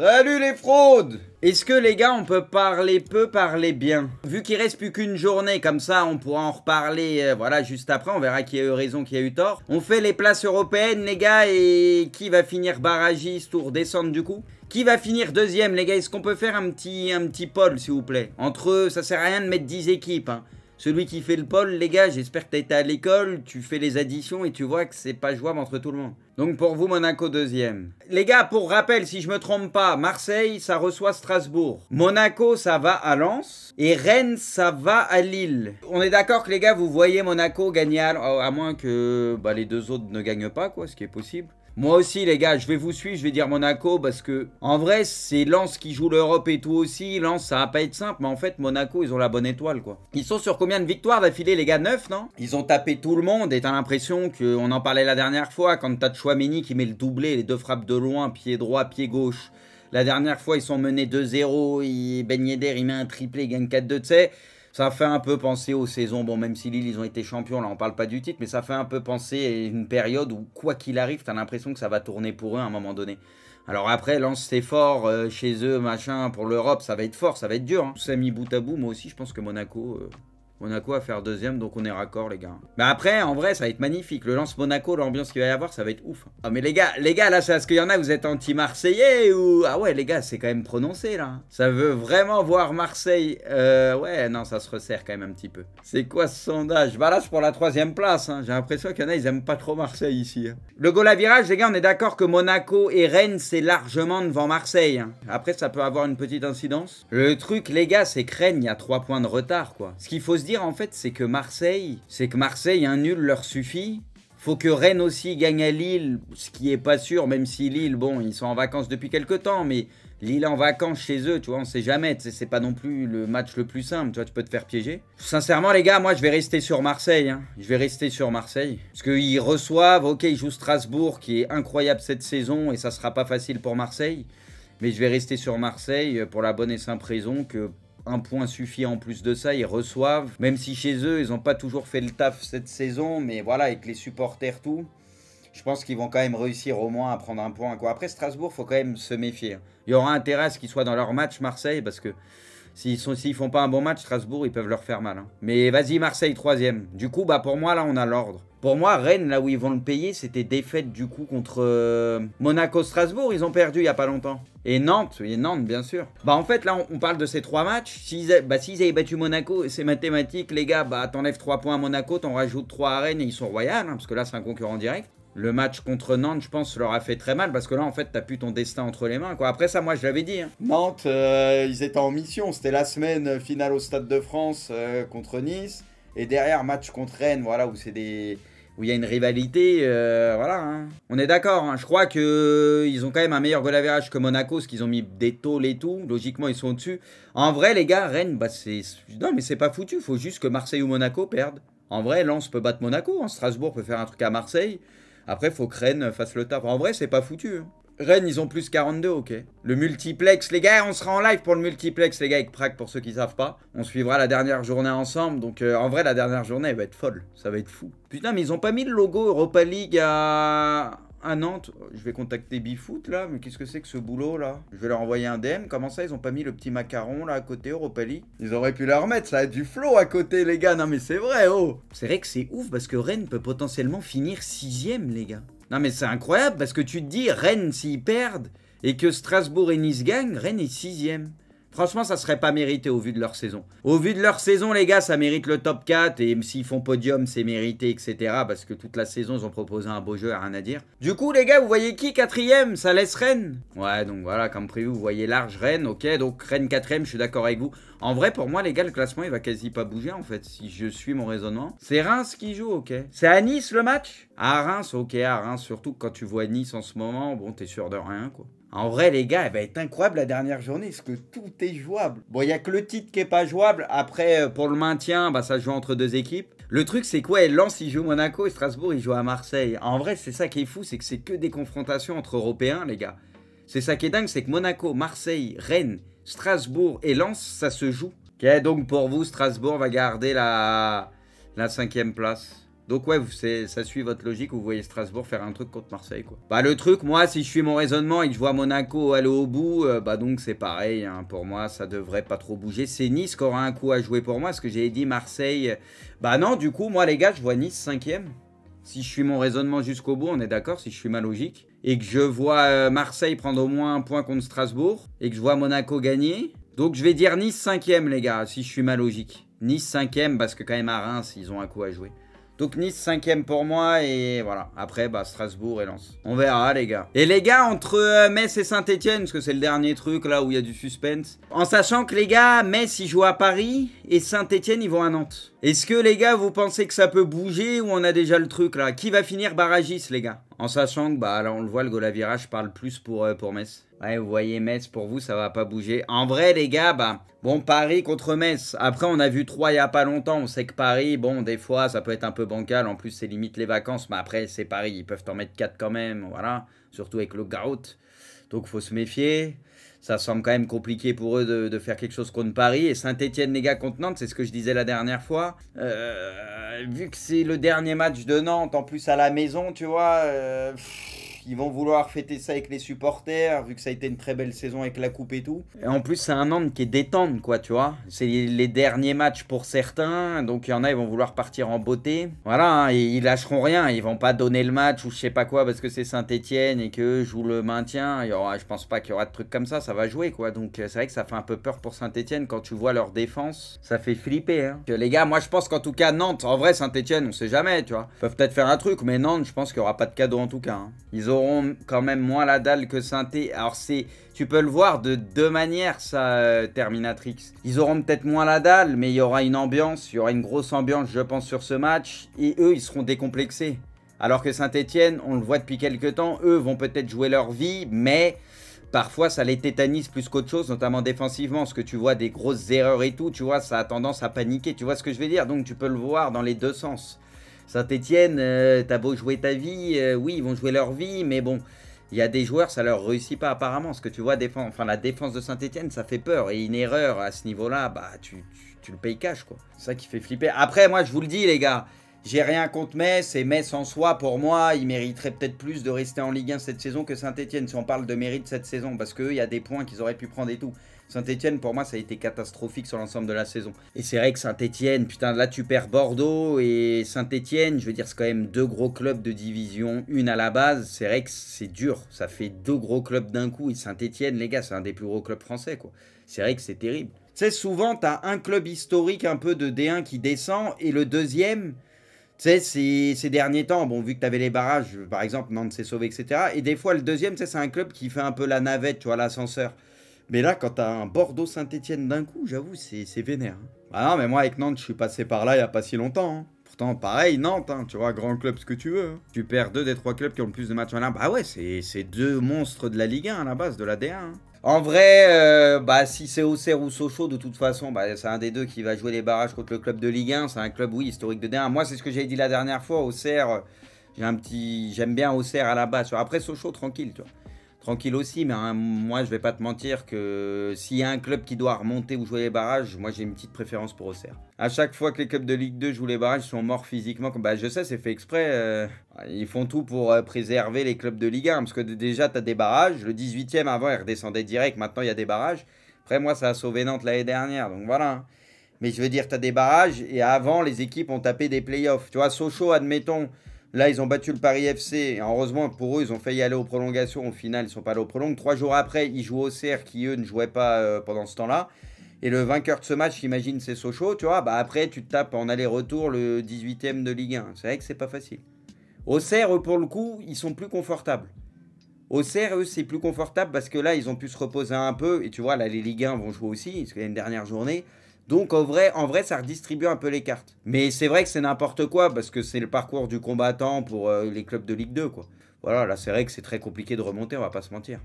Salut les fraudes Est-ce que les gars, on peut parler peu, parler bien Vu qu'il reste plus qu'une journée, comme ça on pourra en reparler, euh, voilà, juste après, on verra qui a eu raison, qui a eu tort. On fait les places européennes, les gars, et qui va finir barragiste ou descendre du coup qui va finir deuxième, les gars Est-ce qu'on peut faire un petit, un petit poll, s'il vous plaît Entre eux, ça sert à rien de mettre 10 équipes. Hein. Celui qui fait le pôle, les gars, j'espère que t'as été à l'école, tu fais les additions et tu vois que c'est pas jouable entre tout le monde. Donc pour vous, Monaco deuxième. Les gars, pour rappel, si je me trompe pas, Marseille, ça reçoit Strasbourg. Monaco, ça va à Lens. Et Rennes, ça va à Lille. On est d'accord que les gars, vous voyez Monaco gagner à, à moins que bah, les deux autres ne gagnent pas, quoi, ce qui est possible. Moi aussi, les gars, je vais vous suivre, je vais dire Monaco parce que, en vrai, c'est Lens qui joue l'Europe et tout aussi. Lens, ça va pas être simple, mais en fait, Monaco, ils ont la bonne étoile, quoi. Ils sont sur combien de victoires d'affilée, les gars neuf non Ils ont tapé tout le monde et t'as l'impression qu'on en parlait la dernière fois quand t'as Chouameni qui met le doublé, les deux frappes de loin, pied droit, pied gauche. La dernière fois, ils sont menés 2-0, Ben Yedder, il met un triplé, il gagne 4-2, tu ça fait un peu penser aux saisons, bon même si Lille ils ont été champions, là on parle pas du titre, mais ça fait un peu penser à une période où quoi qu'il arrive, t'as l'impression que ça va tourner pour eux à un moment donné. Alors après, Lance c'est fort euh, chez eux, machin, pour l'Europe, ça va être fort, ça va être dur. Hein. Tout ça mis bout à bout, moi aussi je pense que Monaco... Euh, on quoi à faire deuxième, donc on est raccord, les gars. Mais après, en vrai, ça va être magnifique. Le lance Monaco, l'ambiance qu'il va y avoir, ça va être ouf. Ah, mais les gars, les gars, là, c'est ce qu'il y en a, vous êtes anti-Marseillais ou. Ah ouais, les gars, c'est quand même prononcé, là. Ça veut vraiment voir Marseille. Euh, ouais, non, ça se resserre quand même un petit peu. C'est quoi ce sondage Bah là, c'est pour la troisième place. Hein. J'ai l'impression qu'il y en a, ils aiment pas trop Marseille ici. Hein. Le goal à virage, les gars, on est d'accord que Monaco et Rennes, c'est largement devant Marseille. Hein. Après, ça peut avoir une petite incidence. Le truc, les gars, c'est que Rennes, il y a points de retard, quoi. Ce qu'il faut se dire en fait, c'est que Marseille, c'est que Marseille, un nul leur suffit. Faut que Rennes aussi gagne à Lille, ce qui est pas sûr, même si Lille, bon, ils sont en vacances depuis quelque temps, mais Lille en vacances chez eux, tu vois, on sait jamais. C'est pas non plus le match le plus simple, tu vois, tu peux te faire piéger. Sincèrement, les gars, moi, je vais rester sur Marseille. Hein. Je vais rester sur Marseille. Parce qu'ils reçoivent, ok, ils jouent Strasbourg, qui est incroyable cette saison, et ça sera pas facile pour Marseille. Mais je vais rester sur Marseille euh, pour la bonne et simple raison que un point suffit en plus de ça, ils reçoivent. Même si chez eux, ils n'ont pas toujours fait le taf cette saison, mais voilà, avec les supporters, tout. Je pense qu'ils vont quand même réussir au moins à prendre un point. Quoi. Après Strasbourg, faut quand même se méfier. Il y aura intérêt à ce qu'ils soient dans leur match Marseille, parce que s'ils ne font pas un bon match, Strasbourg, ils peuvent leur faire mal. Hein. Mais vas-y Marseille, troisième. Du coup, bah pour moi, là, on a l'ordre. Pour moi, Rennes, là où ils vont le payer, c'était défaite du coup contre euh, Monaco-Strasbourg. Ils ont perdu il n'y a pas longtemps. Et Nantes, et Nantes bien sûr. Bah en fait là on, parle de ces trois matchs. S'ils bah, avaient battu Monaco, c'est mathématique les gars, bah t'enlèves trois points à Monaco, t'en rajoutes trois à Rennes et ils sont royales, hein, parce que là c'est un concurrent direct. Le match contre Nantes, je pense, leur a fait très mal parce que là, en fait, t'as plus ton destin entre les mains. Quoi. Après ça, moi, je l'avais dit. Hein. Nantes, euh, ils étaient en mission. C'était la semaine finale au Stade de France euh, contre Nice. Et derrière, match contre Rennes, voilà, où c'est des où il y a une rivalité, euh, voilà. Hein. On est d'accord, hein. je crois qu'ils euh, ils ont quand même un meilleur goal que Monaco, parce qu'ils ont mis des tôles et tout, logiquement ils sont au-dessus. En vrai les gars, Rennes, bah c'est... mais c'est pas foutu, il faut juste que Marseille ou Monaco perdent. En vrai, Lens peut battre Monaco, hein. Strasbourg peut faire un truc à Marseille. Après, il faut que Rennes fasse le taf. En vrai, c'est pas foutu. Rennes, ils ont plus 42, ok. Le multiplex, les gars, on sera en live pour le multiplex, les gars, avec Prague, pour ceux qui savent pas. On suivra la dernière journée ensemble, donc euh, en vrai, la dernière journée, va être folle. Ça va être fou. Putain, mais ils ont pas mis le logo Europa League à... Nantes, je vais contacter Bifoot là, mais qu'est-ce que c'est que ce boulot là Je vais leur envoyer un DM, comment ça ils ont pas mis le petit macaron là à côté Europa League Ils auraient pu leur remettre. ça a du flow à côté les gars, non mais c'est vrai oh C'est vrai que c'est ouf parce que Rennes peut potentiellement finir sixième les gars. Non mais c'est incroyable parce que tu te dis Rennes s'ils perdent et que Strasbourg et Nice gagnent, Rennes est sixième. Franchement, ça serait pas mérité au vu de leur saison. Au vu de leur saison, les gars, ça mérite le top 4. Et s'ils font podium, c'est mérité, etc. Parce que toute la saison, ils ont proposé un beau jeu, rien à dire. Du coup, les gars, vous voyez qui quatrième Ça laisse Rennes. Ouais, donc voilà, comme prévu, vous voyez large Rennes. Ok, donc Rennes quatrième, je suis d'accord avec vous. En vrai, pour moi, les gars, le classement, il va quasi pas bouger, en fait, si je suis mon raisonnement. C'est Reims qui joue, ok. C'est à Nice, le match à Reims, ok, à Reims, surtout quand tu vois Nice en ce moment, bon, t'es sûr de rien, quoi. En vrai, les gars, elle va être incroyable la dernière journée, parce que tout est jouable. Bon, il n'y a que le titre qui est pas jouable. Après, euh, pour le maintien, bah, ça joue entre deux équipes. Le truc, c'est quoi ouais, Lens, il joue Monaco et Strasbourg, il joue à Marseille. En vrai, c'est ça qui est fou, c'est que c'est que des confrontations entre Européens, les gars. C'est ça qui est dingue, c'est que Monaco, Marseille, Rennes, Strasbourg et Lens, ça se joue. Ok, donc pour vous, Strasbourg va garder la, la cinquième place. Donc ouais, ça suit votre logique, vous voyez Strasbourg faire un truc contre Marseille quoi. Bah le truc, moi, si je suis mon raisonnement et que je vois Monaco aller au bout, euh, bah donc c'est pareil, hein. pour moi, ça devrait pas trop bouger. C'est Nice qui aura un coup à jouer pour moi, parce que j'ai dit Marseille... Euh, bah non, du coup, moi les gars, je vois Nice 5 Si je suis mon raisonnement jusqu'au bout, on est d'accord, si je suis ma logique. Et que je vois euh, Marseille prendre au moins un point contre Strasbourg, et que je vois Monaco gagner. Donc je vais dire Nice 5 les gars, si je suis ma logique. Nice 5 parce que quand même à Reims, ils ont un coup à jouer. Donc Nice cinquième pour moi et voilà. Après bah Strasbourg et Lens. On verra les gars. Et les gars entre euh, Metz et Saint-Etienne parce que c'est le dernier truc là où il y a du suspense. En sachant que les gars Metz ils jouent à Paris et Saint-Etienne ils vont à Nantes. Est-ce que les gars, vous pensez que ça peut bouger ou on a déjà le truc là Qui va finir Barragis, les gars En sachant que, bah là on le voit, le Golavirage parle plus pour, euh, pour Metz. Ouais, vous voyez Metz, pour vous, ça va pas bouger. En vrai les gars, bah, bon, Paris contre Metz. Après, on a vu 3 il y a pas longtemps. On sait que Paris, bon, des fois, ça peut être un peu bancal. En plus, c'est limite les vacances. Mais après, c'est Paris, ils peuvent en mettre 4 quand même, voilà. Surtout avec le Garout. Donc faut se méfier. Ça semble quand même compliqué pour eux de, faire quelque chose contre Paris. Et Saint-Etienne, les gars, contre Nantes, c'est ce que je disais la dernière fois. Euh, vu que c'est le dernier match de Nantes, en plus à la maison, tu vois. Euh, ils vont vouloir fêter ça avec les supporters, vu que ça a été une très belle saison avec la coupe et tout. Et en plus, c'est un Nantes qui est détente, quoi, tu vois. C'est les derniers matchs pour certains, donc il y en a, ils vont vouloir partir en beauté. Voilà, hein, ils lâcheront rien, ils vont pas donner le match ou je sais pas quoi parce que c'est Saint-Etienne et que joue le maintien. Il y aura, je pense pas qu'il y aura de trucs comme ça, ça va jouer, quoi. Donc euh, c'est vrai que ça fait un peu peur pour Saint-Etienne quand tu vois leur défense, ça fait flipper, hein. Les gars, moi je pense qu'en tout cas, Nantes, en vrai, Saint-Etienne, on sait jamais, tu vois. Ils peuvent peut-être faire un truc, mais Nantes, je pense qu'il y aura pas de cadeau en tout cas. Hein. Ils ont auront quand même moins la dalle que Synthé. Alors c'est, tu peux le voir de deux manières ça, euh, Terminatrix. Ils auront peut-être moins la dalle, mais il y aura une ambiance, il y aura une grosse ambiance je pense sur ce match, et eux ils seront décomplexés. Alors que Saint-Etienne, on le voit depuis quelques temps, eux vont peut-être jouer leur vie, mais parfois ça les tétanise plus qu'autre chose, notamment défensivement, ce que tu vois des grosses erreurs et tout, tu vois, ça a tendance à paniquer, tu vois ce que je veux dire, donc tu peux le voir dans les deux sens. Saint-Etienne, euh, t'as beau jouer ta vie, euh, oui, ils vont jouer leur vie, mais bon, il y a des joueurs, ça leur réussit pas apparemment. Ce que tu vois, défend, enfin, la défense de Saint-Etienne, ça fait peur. Et une erreur à ce niveau-là, bah, tu, le payes cash, quoi. C'est ça qui fait flipper. Après, moi, je vous le dis, les gars, j'ai rien contre Metz, et Metz en soi, pour moi, il mériterait peut-être plus de rester en Ligue 1 cette saison que Saint-Etienne, si on parle de mérite cette saison, parce qu'il y a des points qu'ils auraient pu prendre et tout. Saint-Etienne, pour moi, ça a été catastrophique sur l'ensemble de la saison. Et c'est vrai que Saint-Etienne, putain, là, tu perds Bordeaux et Saint-Etienne, je veux dire, c'est quand même deux gros clubs de division, une à la base. C'est vrai que c'est dur. Ça fait deux gros clubs d'un coup. Et Saint-Etienne, les gars, c'est un des plus gros clubs français, quoi. C'est vrai que c'est terrible. Tu sais, souvent, t'as un club historique un peu de D1 qui descend et le deuxième tu sais, ces, derniers temps, bon, vu que tu avais les barrages, par exemple, Nantes s'est sauvé, etc. Et des fois, le deuxième, c'est un club qui fait un peu la navette, tu vois, l'ascenseur. Mais là, quand tu as un Bordeaux-Saint-Etienne d'un coup, j'avoue, c'est vénère. Ah non, mais moi, avec Nantes, je suis passé par là il n'y a pas si longtemps. Hein. Pourtant, pareil, Nantes, hein, tu vois, grand club, ce que tu veux. Tu perds deux des trois clubs qui ont le plus de matchs en l'air. Bah ouais, c'est deux monstres de la Ligue 1 à la base, de la D1. En vrai, euh, bah, si c'est Auxerre ou Sochaux, de toute façon, bah, c'est un des deux qui va jouer les barrages contre le club de Ligue 1. C'est un club, oui, historique de D1. Moi, c'est ce que j'avais dit la dernière fois. Auxerre, euh, j'ai un petit, j'aime bien Auxerre à la base. Après, Sochaux, tranquille, tu vois tranquille aussi, mais hein, moi je vais pas te mentir que s'il y a un club qui doit remonter ou jouer les barrages, moi j'ai une petite préférence pour Auxerre. À chaque fois que les clubs de Ligue 2 jouent les barrages, ils sont morts physiquement. Bah je sais, c'est fait exprès. Euh, ils font tout pour euh, préserver les clubs de Ligue 1, parce que déjà tu as des barrages. Le 18e avant, ils redescendaient direct, maintenant il y a des barrages. Après moi, ça a sauvé Nantes l'année dernière, donc voilà. Hein. Mais je veux dire, tu as des barrages et avant, les équipes ont tapé des playoffs. Tu vois, Sochaux, admettons, Là, ils ont battu le Paris FC. Et heureusement pour eux, ils ont failli aller aux prolongations. Au final, ils ne sont pas allés aux prolongations. Trois jours après, ils jouent au CR qui, eux, ne jouaient pas euh, pendant ce temps-là. Et le vainqueur de ce match, j'imagine, c'est Sochaux. Tu vois, bah après, tu te tapes en aller-retour le 18ème de Ligue 1. C'est vrai que c'est pas facile. Au CR, pour le coup, ils sont plus confortables. Au CR, eux, c'est plus confortable parce que là, ils ont pu se reposer un peu. Et tu vois, là, les Ligue 1 vont jouer aussi, parce qu'il y a une dernière journée. Donc en vrai, en vrai, ça redistribue un peu les cartes. Mais c'est vrai que c'est n'importe quoi parce que c'est le parcours du combattant pour euh, les clubs de Ligue 2 quoi. Voilà, là c'est vrai que c'est très compliqué de remonter, on va pas se mentir.